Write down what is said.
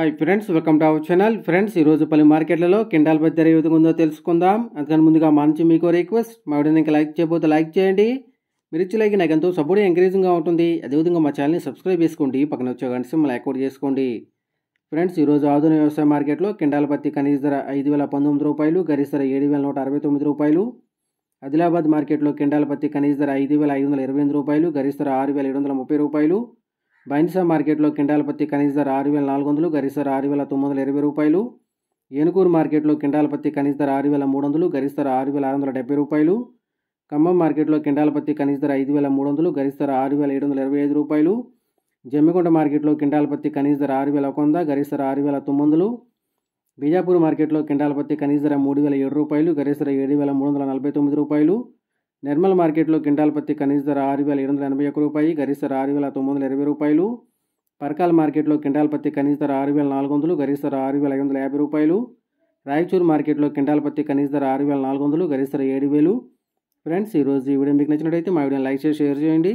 hi friends welcome to our channel friends ఈరోజు పలు మార్కెట్లలో కిండాల్ బై ధర ఏ విధంగా ఉందో తెలుసుకుందాం అందుకని ముందుగా మా నుంచి మీకు రిక్వెస్ట్ మా వీడియోని లైక్ చేయబోతే లైక్ చేయండి మీరు ఇచ్చి లైక్ నాకు ఎంతో సపోర్ట్ ఎంకరేజింగ్గా ఉంటుంది అదేవిధంగా మా ఛానల్ని సబ్స్క్రైబ్ చేసుకోండి పక్కన వచ్చే గంట సిమ్మలు యాక్టివేట్ చేసుకోండి ఫ్రెండ్స్ ఈరోజు ఆధునిక వ్యవసాయ మార్కెట్లో కిండాల పత్తి కనీస ధర ఐదు వేల పంతొమ్మిది రూపాయలు గరిస ధర ఏడు వేల నూట అరవై తొమ్మిది రూపాయలు ఆదిలాబాద్ మార్కెట్లో కిండాల పత్తి కనీస ధర ఐదు వేల ఐదు వందల ఇరవై ఎనిమిది రూపాయలు గరిస ధర ఆరు వేల ఏడు వందల ముప్పై రూపాయలు బైంసా మార్కెట్లో కిండాలపత్తి పత్తి కనీస ధర ఆరు వేల నాలుగు వందలు గరిష్ట ధర ఆరు వేల తొమ్మిది వందల ఇరవై రూపాయలు ఏనుకూరు మార్కెట్లో కిండాలపత్తి పత్తి కనీస ధర ఆరు వేల మూడు వందలు గరిష్ట ధర ఆరు వేల ఆరు వందల డెబ్బై రూపాయలు ఖమ్మం మార్కెట్లో కిండాలపత్తి పత్తి కనీస ధర ఐదు వేల మూడు వందలు గరిష్ట ధర ఆరు వేల ఏడు వందల ఇరవై ఐదు రూపాయలు జమ్మికొండ మార్కెట్లో కిండాలపత్తి పత్తి కనీస ధర ఆరు వేల ఒక వంద గరిష్ట ధర ఆరు వేల తొమ్మిది వందలు బీజాపూర్ మార్కెట్లో కిండాలపత్తి పత్తి కనీస ధర మూడు వేల ఏడు రూపాయలు గరిష్ట ధర ఏడు వేల మూడు వందల నలభై తొమ్మిది రూపాయలు నిర్మల్ మార్కెట్లో క్వింటాల్ పత్తి కనీస ధర ఆరు వేల ఏడు వందల ఎనభై ఒక్క రూపాయి గరిష్ట ధర ఆరు వేల తొమ్మిది వందల ఇరవై రూపాయలు పరకాల మార్కెట్లో క్వింటాల్ పత్తి కనీస ధర ఆరు వేల నాలుగు వందలు గరిష్ట ధర ఆరు వేల ఐదు వందల యాభై రూపాయలు రాయచూరు మార్కెట్లో క్వింటాల్ పత్తి కనీస ధర ఆరు వేల నాలుగు వందలు గరిష్ట ధర ఏడు వేలు ఫ్రెండ్స్ ఈరోజు ఈ వీడియో మీకు నచ్చినట్టయితే మా వీడియోని లైక్ చేసి షేర్ చేయండి